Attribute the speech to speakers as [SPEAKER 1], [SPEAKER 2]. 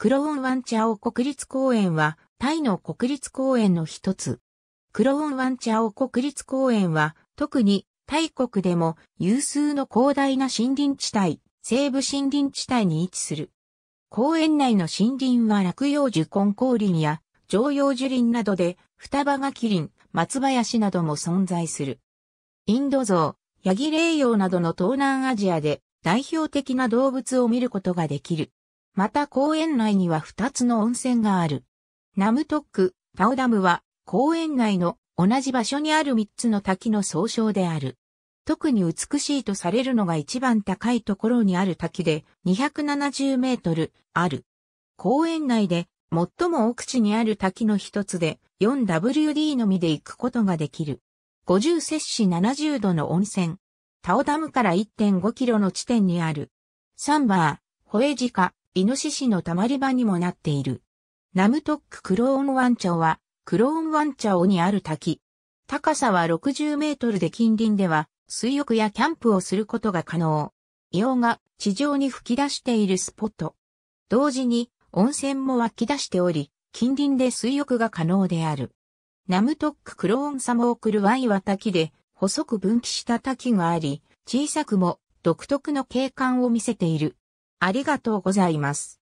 [SPEAKER 1] クローンワンチャオ国立公園は、タイの国立公園の一つ。クローンワンチャオ国立公園は、特に、タイ国でも有数の広大な森林地帯、西部森林地帯に位置する。公園内の森林は落葉樹根高林や常葉樹林などで、双葉が麒麟、松林なども存在する。インド像、ヤギレイヨウなどの東南アジアで代表的な動物を見ることができる。また公園内には2つの温泉がある。ナムトック、パオダムは公園内の同じ場所にある3つの滝の総称である。特に美しいとされるのが一番高いところにある滝で270メートルある。公園内で最も奥地にある滝の一つで 4WD のみで行くことができる。50摂氏70度の温泉。タオダムから1.5キロの地点にある。サンバー、ホエジカ、イノシシの溜まり場にもなっている。ナムトッククローンワンチャオは、クローンワンチャオにある滝。高さは60メートルで近隣では、水浴やキャンプをすることが可能。硫黄が地上に吹き出しているスポット。同時に、温泉も湧き出しており、近隣で水浴が可能である。ナムトッククローンサモークルワイは滝で、細く分岐した滝があり、小さくも独特の景観を見せている。ありがとうございます。